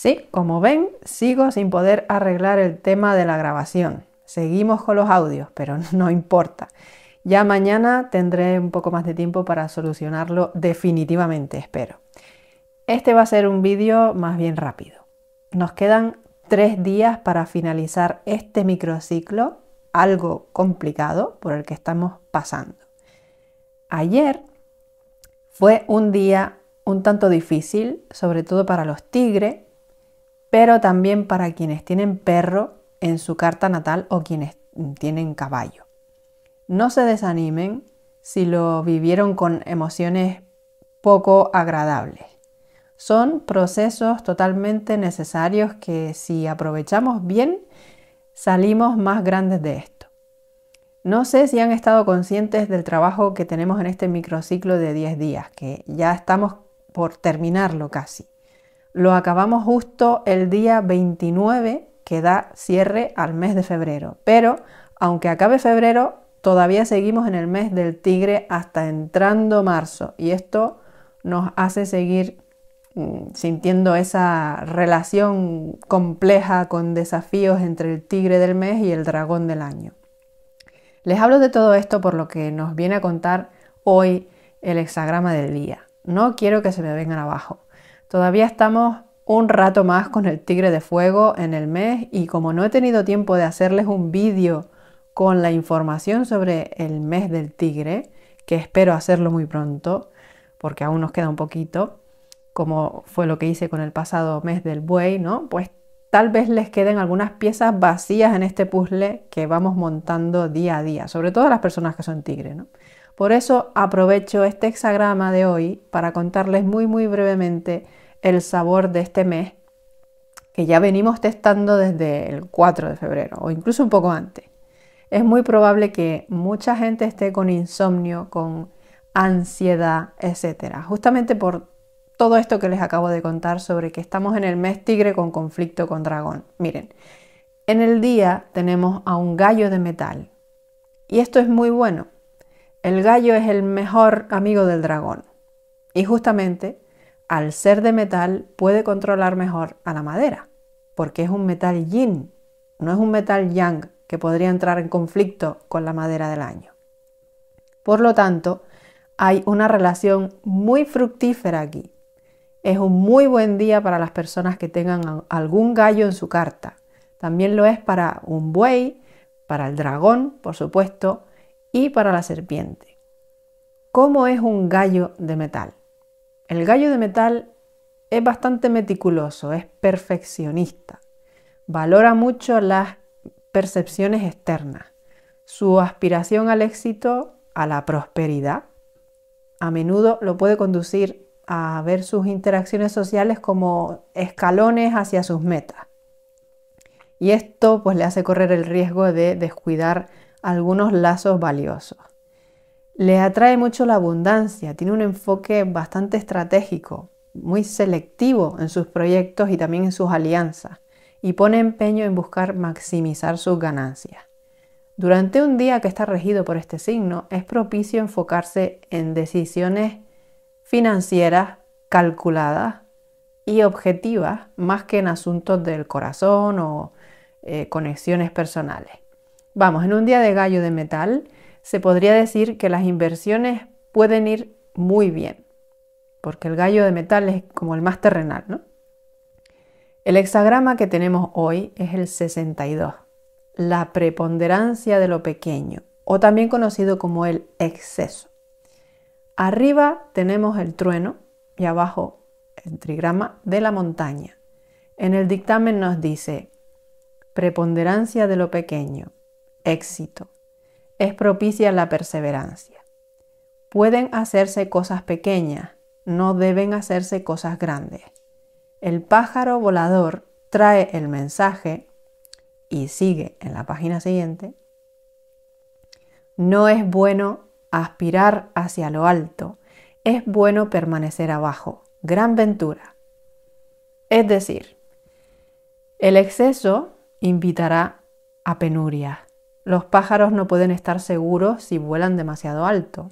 Sí, como ven, sigo sin poder arreglar el tema de la grabación. Seguimos con los audios, pero no importa. Ya mañana tendré un poco más de tiempo para solucionarlo definitivamente, espero. Este va a ser un vídeo más bien rápido. Nos quedan tres días para finalizar este microciclo, algo complicado por el que estamos pasando. Ayer fue un día un tanto difícil, sobre todo para los tigres, pero también para quienes tienen perro en su carta natal o quienes tienen caballo. No se desanimen si lo vivieron con emociones poco agradables. Son procesos totalmente necesarios que si aprovechamos bien, salimos más grandes de esto. No sé si han estado conscientes del trabajo que tenemos en este microciclo de 10 días, que ya estamos por terminarlo casi. Lo acabamos justo el día 29 que da cierre al mes de febrero. Pero aunque acabe febrero, todavía seguimos en el mes del tigre hasta entrando marzo. Y esto nos hace seguir mm, sintiendo esa relación compleja con desafíos entre el tigre del mes y el dragón del año. Les hablo de todo esto por lo que nos viene a contar hoy el hexagrama del día. No quiero que se me vengan abajo. Todavía estamos un rato más con el tigre de fuego en el mes y como no he tenido tiempo de hacerles un vídeo con la información sobre el mes del tigre, que espero hacerlo muy pronto, porque aún nos queda un poquito, como fue lo que hice con el pasado mes del buey, ¿no? Pues tal vez les queden algunas piezas vacías en este puzzle que vamos montando día a día, sobre todo las personas que son tigre, ¿no? Por eso aprovecho este hexagrama de hoy para contarles muy muy brevemente el sabor de este mes que ya venimos testando desde el 4 de febrero o incluso un poco antes. Es muy probable que mucha gente esté con insomnio, con ansiedad, etcétera, justamente por todo esto que les acabo de contar sobre que estamos en el mes tigre con conflicto con dragón. Miren, en el día tenemos a un gallo de metal y esto es muy bueno. El gallo es el mejor amigo del dragón y justamente al ser de metal puede controlar mejor a la madera, porque es un metal yin, no es un metal yang que podría entrar en conflicto con la madera del año. Por lo tanto, hay una relación muy fructífera aquí. Es un muy buen día para las personas que tengan algún gallo en su carta. También lo es para un buey, para el dragón, por supuesto, y para la serpiente. ¿Cómo es un gallo de metal? El gallo de metal es bastante meticuloso, es perfeccionista, valora mucho las percepciones externas, su aspiración al éxito, a la prosperidad, a menudo lo puede conducir a ver sus interacciones sociales como escalones hacia sus metas. Y esto pues le hace correr el riesgo de descuidar algunos lazos valiosos. Le atrae mucho la abundancia, tiene un enfoque bastante estratégico, muy selectivo en sus proyectos y también en sus alianzas, y pone empeño en buscar maximizar sus ganancias. Durante un día que está regido por este signo, es propicio enfocarse en decisiones financieras calculadas y objetivas más que en asuntos del corazón o eh, conexiones personales. Vamos, en un día de gallo de metal, se podría decir que las inversiones pueden ir muy bien, porque el gallo de metal es como el más terrenal, ¿no? El hexagrama que tenemos hoy es el 62, la preponderancia de lo pequeño, o también conocido como el exceso. Arriba tenemos el trueno y abajo el trigrama de la montaña. En el dictamen nos dice preponderancia de lo pequeño, éxito, es propicia la perseverancia. Pueden hacerse cosas pequeñas, no deben hacerse cosas grandes. El pájaro volador trae el mensaje y sigue en la página siguiente. No es bueno aspirar hacia lo alto, es bueno permanecer abajo. Gran ventura. Es decir, el exceso invitará a penuria los pájaros no pueden estar seguros si vuelan demasiado alto.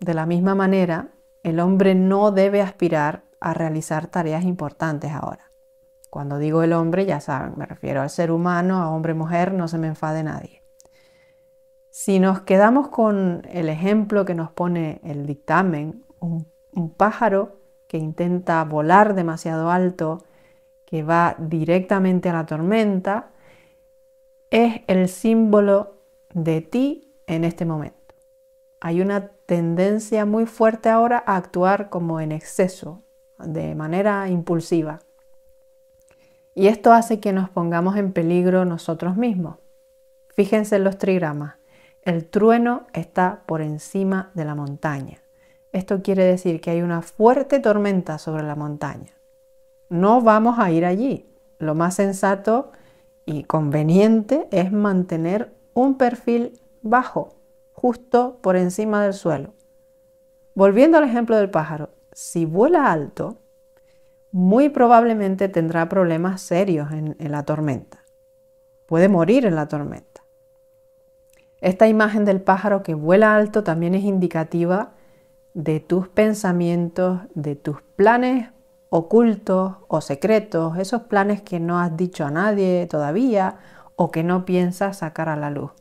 De la misma manera, el hombre no debe aspirar a realizar tareas importantes ahora. Cuando digo el hombre, ya saben, me refiero al ser humano, a hombre, mujer, no se me enfade nadie. Si nos quedamos con el ejemplo que nos pone el dictamen, un, un pájaro que intenta volar demasiado alto, que va directamente a la tormenta, es el símbolo de ti en este momento. Hay una tendencia muy fuerte ahora a actuar como en exceso, de manera impulsiva. Y esto hace que nos pongamos en peligro nosotros mismos. Fíjense en los trigramas. El trueno está por encima de la montaña. Esto quiere decir que hay una fuerte tormenta sobre la montaña. No vamos a ir allí. Lo más sensato es y conveniente es mantener un perfil bajo, justo por encima del suelo. Volviendo al ejemplo del pájaro, si vuela alto, muy probablemente tendrá problemas serios en, la tormenta. Puede morir en la tormenta. Esta imagen del pájaro que vuela alto también es indicativa de tus pensamientos, de tus planes ocultos o secretos, esos planes que no has dicho a nadie todavía o que no piensas sacar a la luz.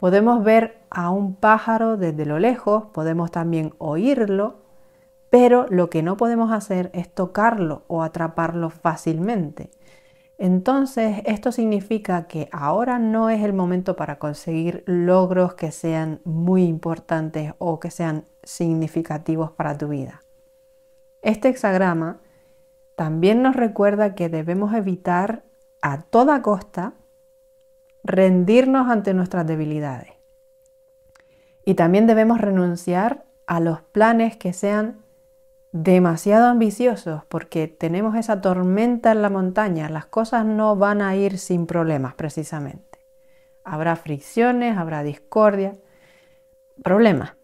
Podemos ver a un pájaro desde lo lejos, podemos también oírlo, pero lo que no podemos hacer es tocarlo o atraparlo fácilmente. Entonces, esto significa que ahora no es el momento para conseguir logros que sean muy importantes o que sean significativos para tu vida. Este hexagrama también nos recuerda que debemos evitar a toda costa rendirnos ante nuestras debilidades. Y también debemos renunciar a los planes que sean demasiado ambiciosos porque tenemos esa tormenta en la montaña, las cosas no van a ir sin problemas precisamente. Habrá fricciones, habrá discordia, problemas.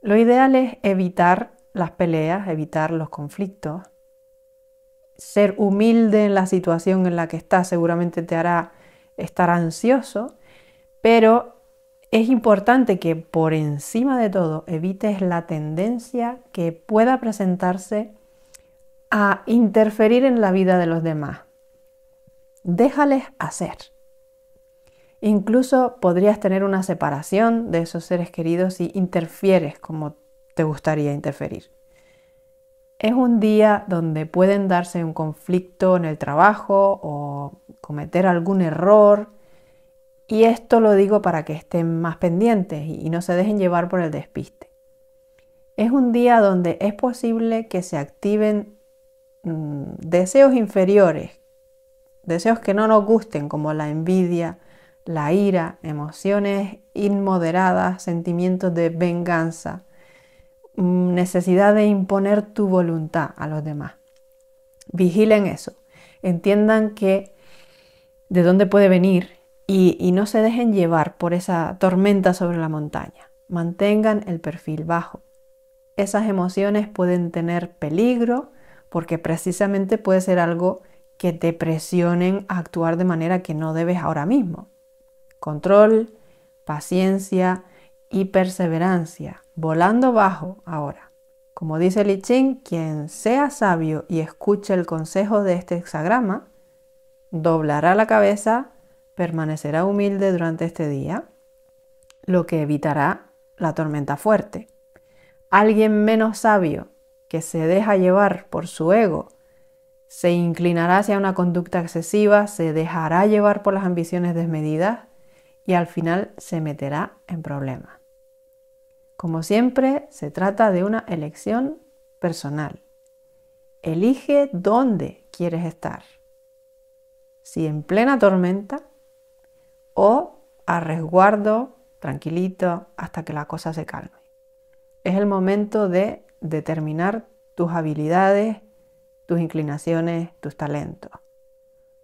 Lo ideal es evitar las peleas, evitar los conflictos. Ser humilde en la situación en la que estás seguramente te hará estar ansioso, pero es importante que por encima de todo evites la tendencia que pueda presentarse a interferir en la vida de los demás. Déjales hacer. Incluso podrías tener una separación de esos seres queridos si interfieres como te gustaría interferir. Es un día donde pueden darse un conflicto en el trabajo o cometer algún error. Y esto lo digo para que estén más pendientes y no se dejen llevar por el despiste. Es un día donde es posible que se activen mm, deseos inferiores, deseos que no nos gusten como la envidia, la ira, emociones inmoderadas, sentimientos de venganza, Mm, necesidad de imponer tu voluntad a los demás. Vigilen eso, entiendan que de dónde puede venir y, y no se dejen llevar por esa tormenta sobre la montaña. Mantengan el perfil bajo. Esas emociones pueden tener peligro porque precisamente puede ser algo que te presionen a actuar de manera que no debes ahora mismo. Control, paciencia y perseverancia volando bajo ahora. Como dice Li Ching, quien sea sabio y escuche el consejo de este hexagrama, doblará la cabeza, permanecerá humilde durante este día, lo que evitará la tormenta fuerte. Alguien menos sabio que se deja llevar por su ego, se inclinará hacia una conducta excesiva, se dejará llevar por las ambiciones desmedidas y al final se meterá en problemas. Como siempre, se trata de una elección personal. Elige dónde quieres estar. Si en plena tormenta o a resguardo, tranquilito, hasta que la cosa se calme. Es el momento de determinar tus habilidades, tus inclinaciones, tus talentos.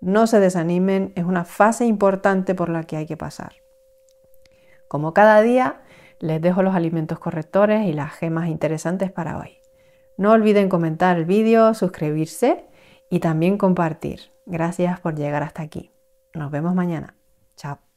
No se desanimen, es una fase importante por la que hay que pasar. Como cada día, les dejo los alimentos correctores y las gemas interesantes para hoy. No olviden comentar el vídeo, suscribirse y también compartir. Gracias por llegar hasta aquí. Nos vemos mañana. Chao.